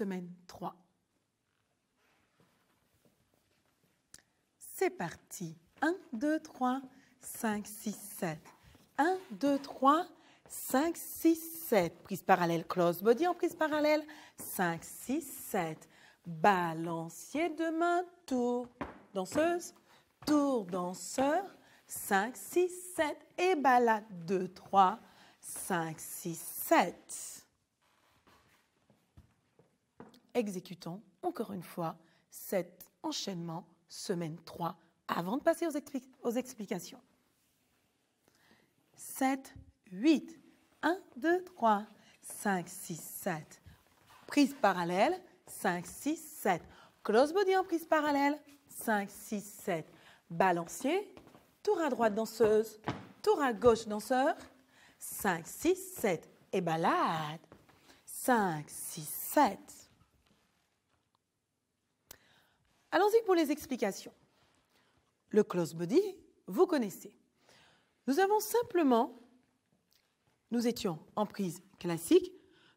semaine 3. C'est parti. 1, 2, 3, 5, 6, 7. 1, 2, 3, 5, 6, 7. Prise parallèle, close body en prise parallèle. 5, 6, 7. Balancier de main, tour, danseuse, tour, danseur. 5, 6, 7. Et balade, 2, 3, 5, 6, 7. Exécutons encore une fois, cet enchaînement semaine 3 avant de passer aux, aux explications. 7, 8, 1, 2, 3, 5, 6, 7. Prise parallèle, 5, 6, 7. Close body en prise parallèle, 5, 6, 7. Balancier, tour à droite danseuse, tour à gauche danseur, 5, 6, 7. Et balade, 5, 6, 7. Allons-y pour les explications. Le close body, vous connaissez. Nous avons simplement, nous étions en prise classique,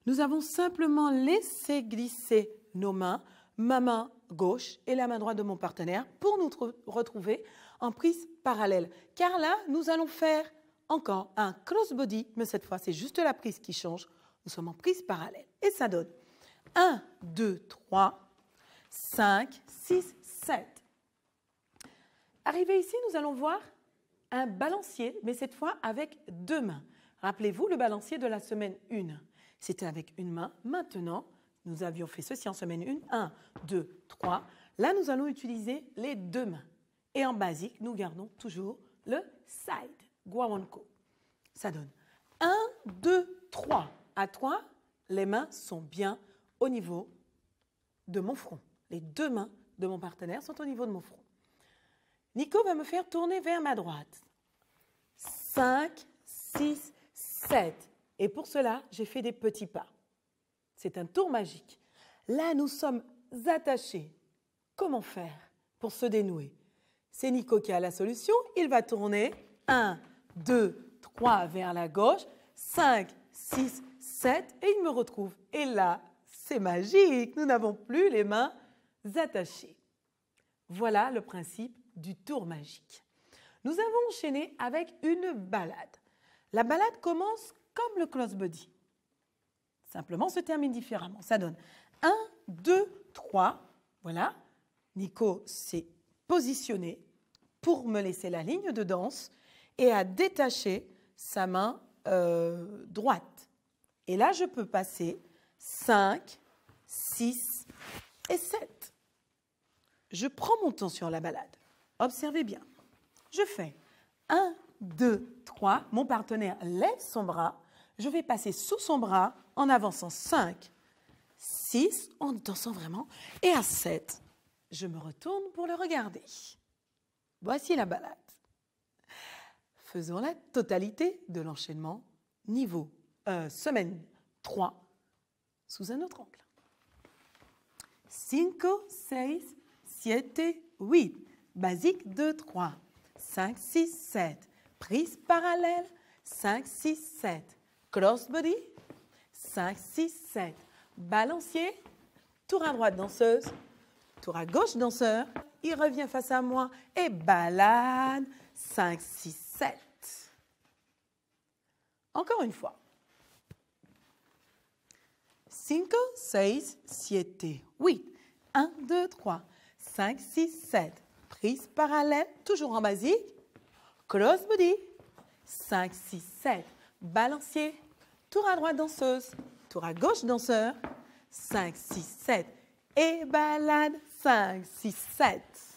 nous avons simplement laissé glisser nos mains, ma main gauche et la main droite de mon partenaire, pour nous retrouver en prise parallèle. Car là, nous allons faire encore un close body, mais cette fois, c'est juste la prise qui change. Nous sommes en prise parallèle. Et ça donne 1, 2, 3. 5, 6, 7. Arrivé ici, nous allons voir un balancier, mais cette fois avec deux mains. Rappelez-vous le balancier de la semaine 1. C'était avec une main. Maintenant, nous avions fait ceci en semaine 1. 1, 2, 3. Là, nous allons utiliser les deux mains. Et en basique, nous gardons toujours le side, guawanko. Ça donne 1, 2, 3. À 3, les mains sont bien au niveau de mon front. Les deux mains de mon partenaire sont au niveau de mon front. Nico va me faire tourner vers ma droite. 5, 6, 7. Et pour cela, j'ai fait des petits pas. C'est un tour magique. Là, nous sommes attachés. Comment faire pour se dénouer C'est Nico qui a la solution. Il va tourner 1, 2, 3 vers la gauche, 5, 6, 7 et il me retrouve. Et là, c'est magique. Nous n'avons plus les mains attachés. Voilà le principe du tour magique. Nous avons enchaîné avec une balade. La balade commence comme le close body. Simplement se termine différemment. Ça donne 1, 2, 3. Voilà. Nico s'est positionné pour me laisser la ligne de danse et a détaché sa main euh, droite. Et là, je peux passer 5, 6 et 7. Je prends mon temps sur la balade. Observez bien. Je fais 1, 2, 3. Mon partenaire lève son bras. Je vais passer sous son bras en avançant 5, 6, en dansant vraiment. Et à 7, je me retourne pour le regarder. Voici la balade. Faisons la totalité de l'enchaînement niveau semaine 3 sous un autre angle. 5, 6, 7 8. Basique 2, 3. 5, 6, 7. Prise parallèle. 5, 6, 7. body 5, 6, 7. Balancier. Tour à droite, danseuse. Tour à gauche, danseur. Il revient face à moi et balade. 5, 6, 7. Encore une fois. 5, 6, 7, 8. 1, 2, 3. 5, 6, 7. Prise parallèle, toujours en basique. Close body. 5, 6, 7. Balancier. Tour à droite, danseuse. Tour à gauche, danseur. 5, 6, 7. Et balade. 5, 6, 7.